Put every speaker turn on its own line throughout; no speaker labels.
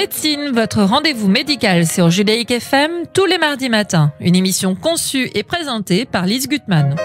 médecine, votre rendez-vous médical sur Judaïque FM tous les mardis matins. Une émission conçue et présentée par Lise Gutmann.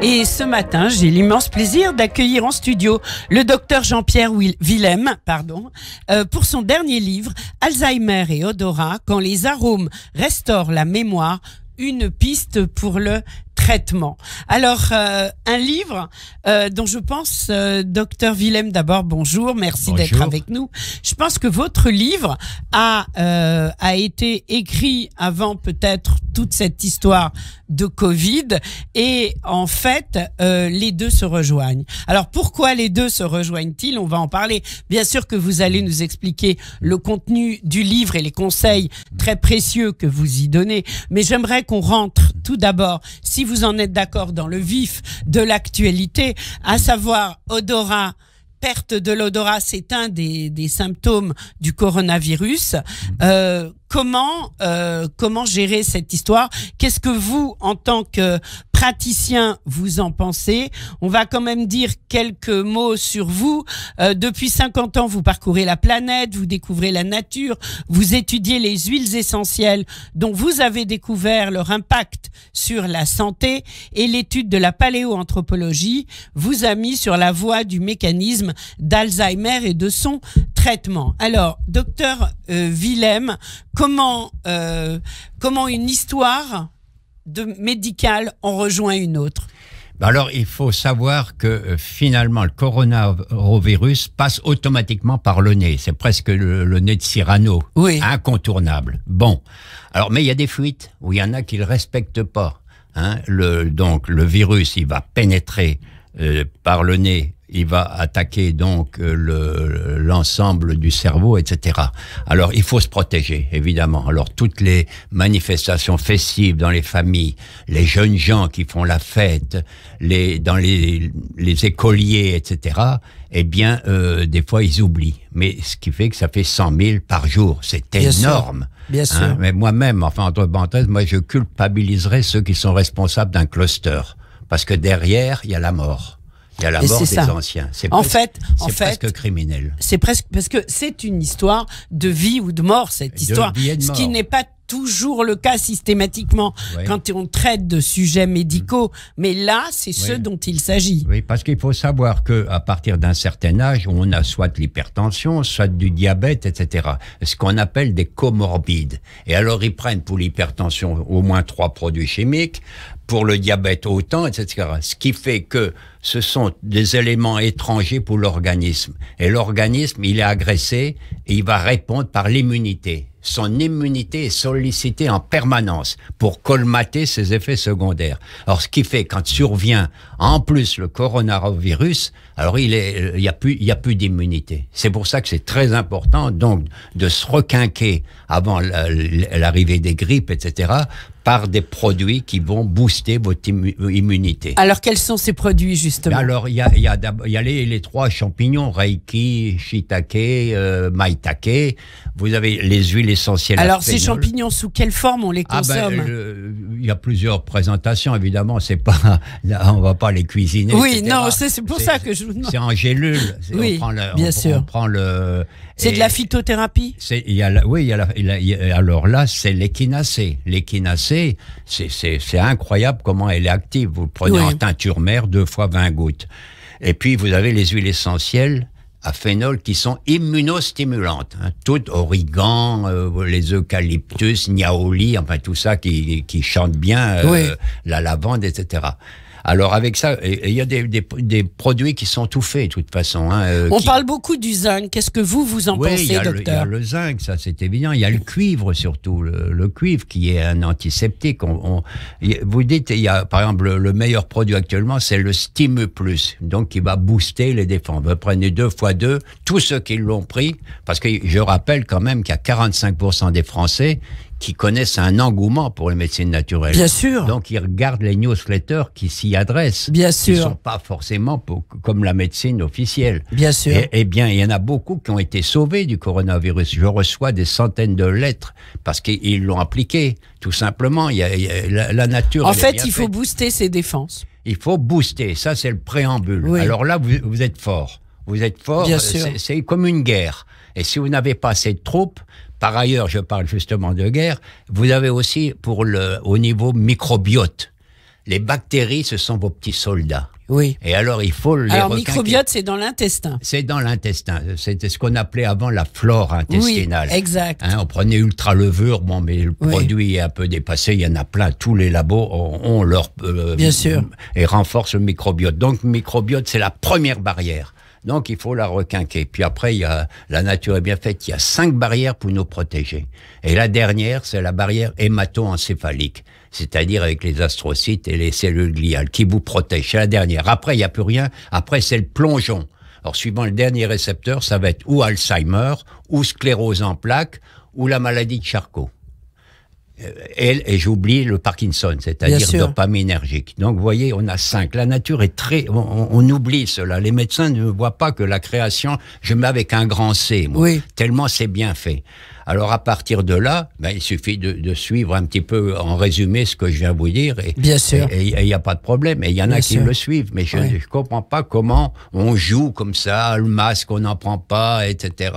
Et ce matin, j'ai l'immense plaisir d'accueillir en studio le docteur Jean-Pierre Willem pardon, euh, pour son dernier livre, Alzheimer et odorat, quand les arômes restaurent la mémoire, une piste pour le traitement. Alors, euh, un livre euh, dont je pense, euh, docteur Willem, d'abord, bonjour, merci d'être avec nous. Je pense que votre livre a, a été écrit avant peut-être toute cette histoire de Covid et en fait, les deux se rejoignent. Alors, pourquoi les deux se rejoignent-ils On va en parler. Bien sûr que vous allez nous expliquer le contenu du livre et les conseils très précieux que vous y donnez, mais j'aimerais qu'on rentre tout d'abord, si vous en êtes d'accord dans le vif de l'actualité, à savoir odorat, perte de l'odorat, c'est un des, symptômes du coronavirus. Euh, comment euh, comment gérer cette histoire Qu'est-ce que vous, en tant que praticien, vous en pensez On va quand même dire quelques mots sur vous. Euh, depuis 50 ans, vous parcourez la planète, vous découvrez la nature, vous étudiez les huiles essentielles dont vous avez découvert leur impact sur la santé et l'étude de la paléoanthropologie vous a mis sur la voie du mécanisme d'Alzheimer et de son alors, docteur euh, Willem, comment, euh, comment une histoire de médicale en rejoint une autre
bah alors, il faut savoir que euh, finalement, le coronavirus passe automatiquement par le nez. C'est presque le, nez de Cyrano. Oui. Incontournable. Bon. Alors, mais il y a des fuites où il y en a qui ne respectent pas. Hein. donc, le virus, il va pénétrer par le nez il va attaquer donc euh, le, l'ensemble du cerveau, etc. Alors il faut se protéger, évidemment. Alors toutes les manifestations festives dans les familles, les jeunes gens qui font la fête, les, dans les, les écoliers, etc., eh bien, euh, des fois, ils oublient. Mais ce qui fait que ça fait 100 000 par jour. C'est énorme.
Bien hein? sûr. Mais
moi-même, enfin, entre parenthèses, moi, je culpabiliserai ceux qui sont responsables d'un cluster. Parce que derrière, il y a la mort. Il y la mort des anciens. C'est en fait, en fait, presque criminel.
C'est presque parce que c'est une histoire de vie ou de mort cette histoire, ce qui n'est pas toujours le cas systématiquement quand on traite de sujets médicaux, mm. mais là, c'est ce dont il s'agit.
Oui, parce qu'il faut savoir que à partir d'un certain âge, on a soit l'hypertension, soit du diabète, etc. Ce qu'on appelle des comorbides. Et alors, ils prennent pour l'hypertension au moins trois produits chimiques, pour le diabète autant, etc. Ce qui fait que ce sont des éléments étrangers pour l'organisme. Et l'organisme, il est agressé et il va répondre par l'immunité son immunité est sollicitée en permanence pour colmater ses effets secondaires. Alors, ce qui fait, quand survient en plus le coronavirus, alors il n'y il a plus, y a plus d'immunité. C'est pour ça que c'est très important, donc, de se requinquer avant l'arrivée des grippes, etc., par des produits qui vont booster votre euh, immunité.
Alors, quels sont ces produits, justement ben
Alors, il y a, y les, trois champignons, Reiki, Shiitake, euh, Maitake. Vous avez les huiles essentielles. Alors, ces champignons,
sous quelle forme on les ah ben, consomme
euh, Il y a plusieurs présentations, évidemment. C'est pas, on va pas les cuisiner. Oui, non,
c'est pour ça que je vous demande. C'est
en gélule. Oui, bien sûr. prend le... C'est de la phytothérapie Oui, alors là, c'est l'échinacée. L'échinacée c'est incroyable comment elle est active. Vous prenez en teinture mère deux fois 20 gouttes. Et puis vous avez les huiles essentielles à phénol qui sont immunostimulantes. Hein. tout Toutes origan, euh, les eucalyptus, niaoli, enfin tout ça qui, chante bien, euh, la lavande, etc. Alors avec ça, il y a des, produits qui sont tout faits de toute façon. Hein, euh, on parle
beaucoup du zinc. Qu'est-ce que vous vous en pensez, docteur Il y a
le zinc, ça c'est évident. Il y a le cuivre surtout, le, cuivre qui est un antiseptique. vous dites, il y a par exemple le meilleur produit actuellement, c'est le Stimu Plus, donc qui va booster les défenses. Vous prenez deux fois deux. Tous ceux qui l'ont pris, parce que je rappelle quand même qu'il y a 45% des Français qui connaissent un engouement pour les médecines naturelles. Bien sûr. Donc ils regardent les newsletters qui s'y adressent. Bien sûr. Qui sont pas forcément comme la médecine officielle. Bien sûr. Eh, eh bien, il y en a beaucoup qui ont été sauvés du coronavirus. Je reçois des centaines de lettres parce qu'ils l'ont appliqué, tout simplement. Il y a, la, nature. En fait, il faut
booster ses défenses.
Il faut booster. Ça, c'est le préambule. Alors là, vous, êtes fort. Vous êtes fort. C'est comme une guerre. Et si vous n'avez pas assez de troupes, par ailleurs, je parle justement de guerre, vous avez aussi pour le, au niveau microbiote. Les bactéries, ce sont vos petits soldats. Oui. Et alors, il faut les Alors, microbiote,
c'est dans l'intestin.
C'est dans l'intestin. C'était ce qu'on appelait avant la flore intestinale. Oui, exact. Hein, on prenait ultra levure, bon, mais le produit est un peu dépassé. Il y en a plein. Tous les labos ont, leur. Euh, Bien sûr. Et renforcent le microbiote. Donc, microbiote, c'est la première barrière. Donc il faut la requinquer. Puis après, il y a, la nature est bien faite, il y a cinq barrières pour nous protéger. Et la dernière, c'est la barrière hémato-encéphalique, c'est-à-dire avec les astrocytes et les cellules gliales qui vous protègent. C'est la dernière. Après, il n'y a plus rien. Après, c'est le plongeon. Alors, suivant le dernier récepteur, ça va être ou Alzheimer, ou sclérose en plaques, ou la maladie de Charcot. Euh, elle, et j'oublie le Parkinson, c'est-à-dire dopaminergique. Donc, vous voyez, on a cinq. La nature est très, on, oublie cela. Les médecins ne voient pas que la création, je mets avec un grand C, tellement c'est bien fait. Alors à partir de là, ben, il suffit de, suivre un petit peu en résumé ce que je viens de vous dire. Et, Bien sûr. Et il n'y a pas de problème. Et il y en a qui le suivent. Mais je ne comprends pas comment on joue comme ça, le masque, on n'en prend pas, etc.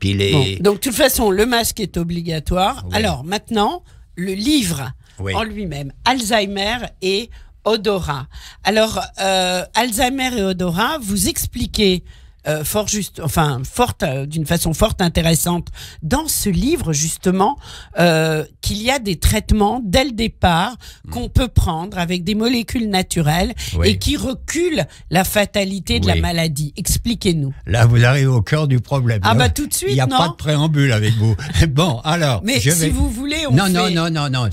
Puis les...
Donc de toute façon, le masque est obligatoire. Alors maintenant, le livre en lui-même, Alzheimer et odorat. Alors, euh, Alzheimer et Odora, vous expliquez euh, fort juste, enfin forte, euh, d'une façon forte intéressante dans ce livre justement euh, qu'il y a des traitements dès le départ mm. qu'on peut prendre avec des molécules naturelles et qui reculent la fatalité de la maladie. Expliquez-nous.
Là, vous arrivez au cœur du problème. Ah bah tout de suite. Il n'y a pas de préambule avec vous. bon, alors. Mais si vous voulez, on non, fait... non, non, non, non,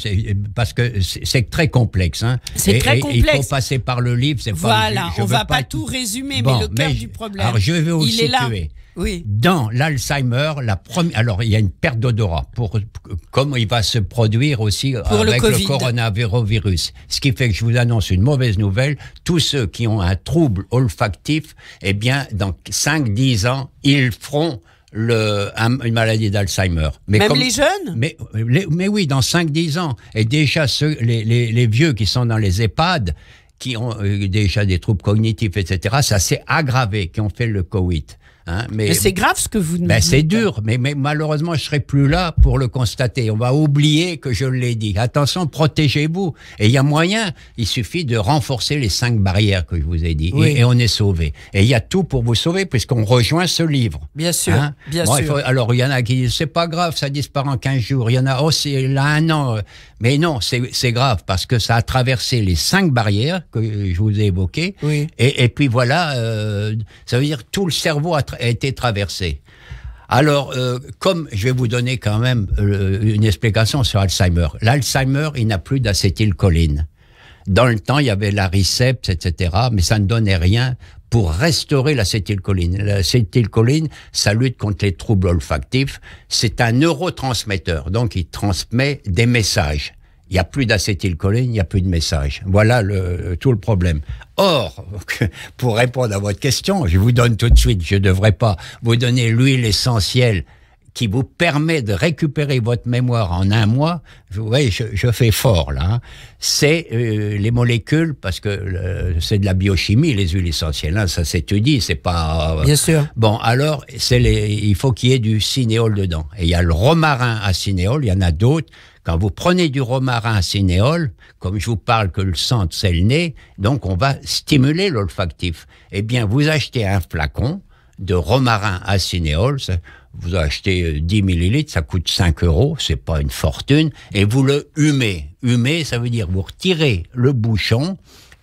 parce que c'est très complexe. Hein. C'est très complexe. il faut passer par le livre. Pas... Voilà, je, je on va pas, tout
résumer, mais le cœur du problème. Alors, je il est là. Oui.
Dans l'Alzheimer, la première. Alors, il y a une perte d'odorat pour comme il va se produire aussi euh, avec le, coronavirus. Ce qui fait que je vous annonce une mauvaise nouvelle. Tous ceux qui ont un trouble olfactif, eh bien, dans 5-10 ans, ils feront le, une maladie d'Alzheimer. Mais Même comme, les jeunes mais, mais oui, dans 5-10 ans. Et déjà, ceux, les, les, les vieux qui sont dans les EHPAD, qui ont euh, déjà des troubles cognitifs, etc., ça s'est aggravé, qui ont fait le Covid. Hein, mais, c'est
grave ce que vous nous ben, dites. C'est hein.
dur, mais, malheureusement, je serai plus là pour le constater. On va oublier que je l'ai dit. Attention, protégez-vous. Et il y a moyen, il suffit de renforcer les cinq barrières que je vous ai dit. Et, on est sauvé. Et il y a tout pour vous sauver, puisqu'on rejoint ce livre.
Bien sûr, hein. bien sûr.
alors, il y en a qui disent, c'est pas grave, ça disparaît en 15 jours. Il y en a, oh, là un an. Mais non, c'est grave, parce que ça a traversé les cinq barrières que je vous ai évoquées. Et, puis voilà, euh, ça veut dire tout le cerveau a traversé a été traversée. Alors, euh, comme je vais vous donner quand même euh, une explication sur Alzheimer. L'Alzheimer, il n'a plus d'acétylcholine. Dans le temps, il y avait la Riceps, etc., mais ça ne donnait rien pour restaurer l'acétylcholine. L'acétylcholine, ça lutte contre les troubles olfactifs. C'est un neurotransmetteur, donc il transmet des messages il n'y a plus d'acétylcholine, il n'y a plus de message. Voilà tout le problème. Or, pour répondre à votre question, je vous donne tout de suite, je ne devrais pas vous donner l'huile essentielle qui vous permet de récupérer votre mémoire en un mois, vous voyez, je, je fais fort là, hein. c'est euh, les molécules, parce que c'est de la biochimie, les huiles essentielles, hein, ça s'étudie, c'est pas... Euh, bien sûr. Bon, alors, c'est les, il faut qu'il y ait du cinéole dedans. Et il y a le romarin à cinéole, il y en a d'autres quand vous prenez du romarin à cinéole, comme je vous parle que le centre c'est le nez, donc on va stimuler l'olfactif. Eh bien, vous achetez un flacon de romarin à cinéole, vous achetez 10 euh, millilitres, ça coûte 5 euros, c'est pas une fortune, et vous le humez. Humez, ça veut dire vous retirez le bouchon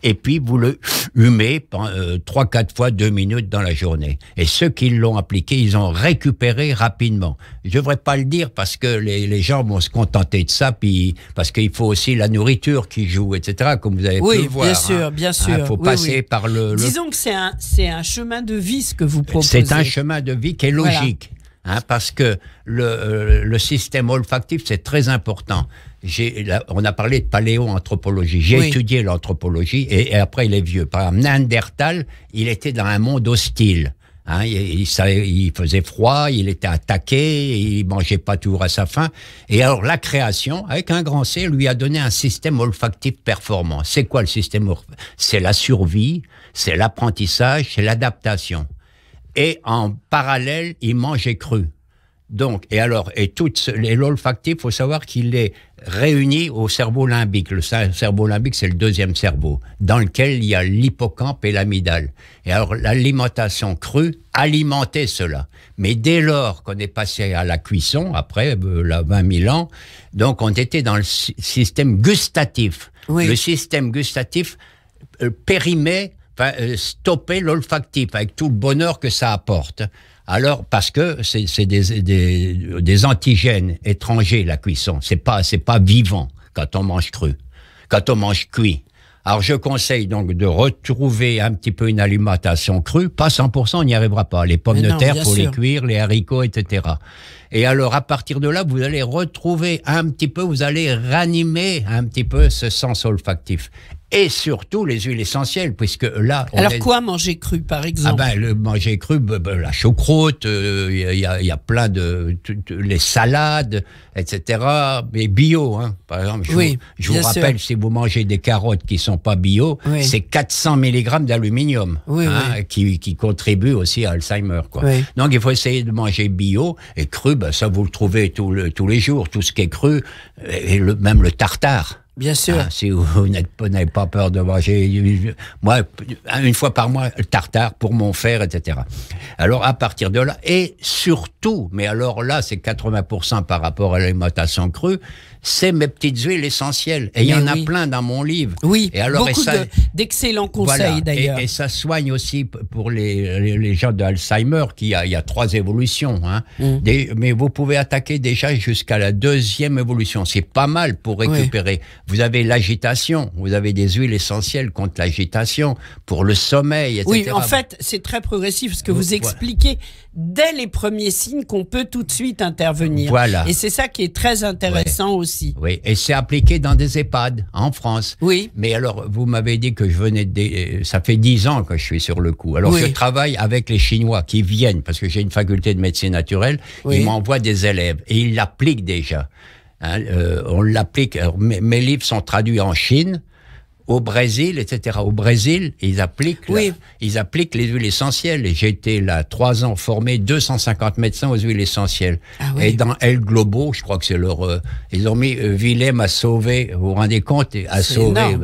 et puis vous le humez euh, trois, 3-4 fois 2 minutes dans la journée. Et ceux qui l'ont appliqué, ils ont récupéré rapidement. Je ne devrais pas le dire parce que les, les, gens vont se contenter de ça, puis, parce qu'il faut aussi la nourriture qui joue, etc., comme vous avez pu le voir. Hein. Ah, oui, bien sûr, bien sûr. Il faut passer par le, Disons
que c'est un, un, chemin de vie ce que vous proposez. C'est un chemin
de vie qui est logique. Hein, parce que euh, le, système olfactif, c'est très important. on a parlé de paléoanthropologie. J'ai étudié l'anthropologie et, après après les vieux. Par exemple, Nandertal, il était dans un monde hostile. Hein. il, faisait froid, il était attaqué, il mangeait pas toujours à sa faim. Et alors la création, avec un grand C, lui a donné un système olfactif performant. C'est quoi le système olfactif C'est la survie, c'est l'apprentissage, c'est l'adaptation. Et en parallèle, il mangeait cru. Donc, et alors, et tout, les l'olfactif, faut savoir qu'il est réuni au cerveau limbique. Le cerveau limbique, c'est le deuxième cerveau, dans lequel il y a l'hippocampe et l'amidale. Et alors, l'alimentation crue alimentait cela. Mais dès lors qu'on est passé à la cuisson, après euh, la là, 20 000 ans, donc on était dans le système gustatif. Le système gustatif euh, périmait euh, stopper l'olfactif avec tout le bonheur que ça apporte. Alors, parce que c'est des, antigènes étrangers, la cuisson. C'est pas, pas vivant quand on mange cru, quand on mange cuit. Alors, je conseille donc de retrouver un petit peu une alimentation crue. Pas 100%, on n'y arrivera pas. Les pommes de terre, pour les cuire, les haricots, etc. Et alors, à partir de là, vous allez retrouver un petit peu, vous allez ranimer un petit peu ce sens olfactif et surtout les huiles essentielles, puisque là. Alors quoi
manger cru, par ah exemple Ah ben
le manger cru, la choucroute, il euh, y, y, a plein de les salades, etc. Mais bio, hein, par exemple. Je, oui, vous, je vous rappelle, si vous mangez des carottes qui sont pas bio, c'est 400 mg d'aluminium hein, qui, qui, contribue aussi à Alzheimer. Quoi. Donc il faut essayer de manger bio et cru, ben, ça vous le trouvez tous les jours, tout ce qui est cru, et le, même le tartare. Bien sûr. Ah, si vous, n'avez pas, peur de manger, moi, une fois par mois, le tartare pour mon fer, etc. Alors, à partir de là, et surtout, mais alors là, c'est 80% par rapport à l'alimentation crue, c'est mes petites huiles essentielles. Et il y en a plein dans mon livre. Oui, et alors, beaucoup
d'excellents conseils d'ailleurs. Et,
ça soigne aussi pour les, gens d'Alzheimer, qui il y a trois évolutions. Hein. Mm. mais vous pouvez attaquer déjà jusqu'à la deuxième évolution. C'est pas mal pour récupérer. Vous avez l'agitation, vous avez des huiles essentielles contre l'agitation, pour le sommeil, etc. Oui, en fait,
c'est très progressif parce que vous, expliquez dès les premiers signes qu'on peut tout de suite intervenir. Voilà. Et c'est ça qui est très intéressant
aussi. Oui, et c'est appliqué dans des EHPAD en France. Oui. Mais alors, vous m'avez dit que je venais de... Euh, ça fait dix ans que je suis sur le coup. Alors, je travaille avec les Chinois qui viennent, parce que j'ai une faculté de médecine naturelle, ils m'envoient des élèves et ils l'appliquent déjà. Hein, euh, on l'applique. Euh, mes, livres sont traduits en Chine, au Brésil, etc. Au Brésil, ils appliquent, ils appliquent les huiles essentielles. J'ai été là trois ans formé 250 médecins aux huiles essentielles. Ah et dans El Globo, je crois que c'est leur, euh, ils ont mis Willem a sauvé. Vous vous rendez compte, a sauvé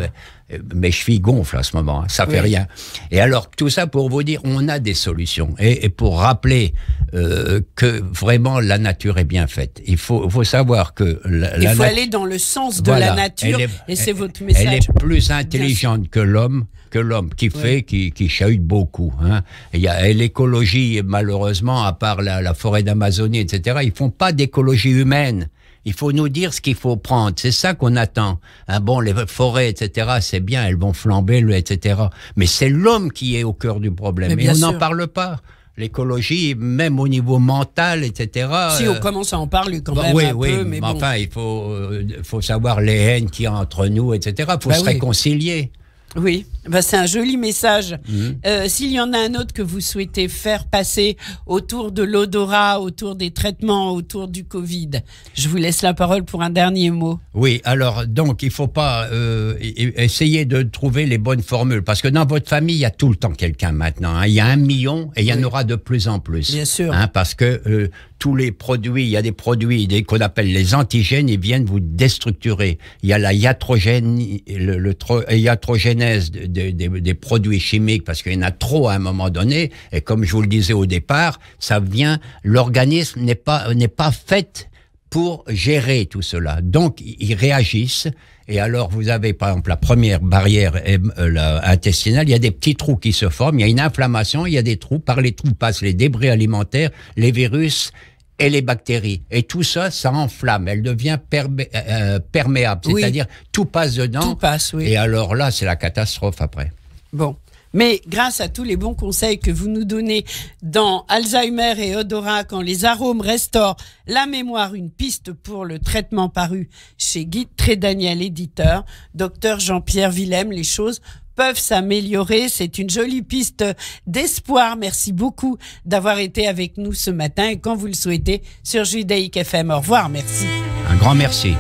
mes chevilles gonflent à ce moment, hein. ça fait rien. Et alors tout ça pour vous dire, on a des solutions et, pour rappeler euh, que vraiment la nature est bien faite. Il faut, savoir que la, il faut aller
dans le sens de la nature et c'est votre message. Elle est
plus intelligente que l'homme que l'homme qui fait, qui, chahute beaucoup. Hein. Il y l'écologie, malheureusement, à part la, la forêt d'Amazonie, etc., ils font pas d'écologie humaine. Il faut nous dire ce qu'il faut prendre. C'est ça qu'on attend. Hein, bon, les forêts, etc., c'est bien, elles vont flamber, etc. Mais c'est l'homme qui est au cœur du problème. et on n'en parle pas l'écologie, même au niveau mental, etc. Si on euh,
commence à en parler quand bah même oui, un oui, peu, mais, enfin,
il euh, faut, savoir les haines qu'il y a entre nous, etc. Il faut bah se réconcilier.
Oui, bah, c'est un joli message. Mhm. Euh, s'il y en a un autre que vous souhaitez faire passer autour de l'odorat, autour des traitements, autour du Covid, je vous laisse la parole pour un dernier mot.
Oui, alors donc il ne faut pas euh, essayer de trouver les bonnes formules, parce que dans votre famille, il y a tout le temps quelqu'un maintenant. Hein. Il y a un million et il y en aura de plus en plus. Bien sûr. Hein, parce que euh, tous les produits, il y a des produits qu'on appelle les antigènes, ils viennent vous déstructurer. Il y a la iatrogène, le, le iatrogénèse des, produits chimiques, parce qu'il y en a trop à un moment donné, et comme je vous le disais au départ, ça vient, l'organisme n'est pas, n'est pas fait pour gérer tout cela. Donc, ils réagissent. Et alors, vous avez par exemple la première barrière eh, euh, intestinale, il y a des petits trous qui se forment, il y a une inflammation, il y a des trous. Par les trous passent les débris alimentaires, les virus et les bactéries. Et tout ça, ça enflamme. Elle devient euh, euh, perméable. C'est-à-dire, tout passe dedans. Tout passe, Et alors là, c'est la catastrophe après.
Bon. Mais grâce à tous les bons conseils que vous nous donnez dans Alzheimer et Odorat, quand les arômes restaurent la mémoire, une piste pour le traitement paru chez Guy Trédaniel, éditeur, docteur Jean-Pierre Villem, les choses peuvent s'améliorer. C'est une jolie piste d'espoir. Merci beaucoup d'avoir été avec nous ce matin et quand vous le souhaitez sur Judaïque FM. Au revoir, merci. Un grand
merci.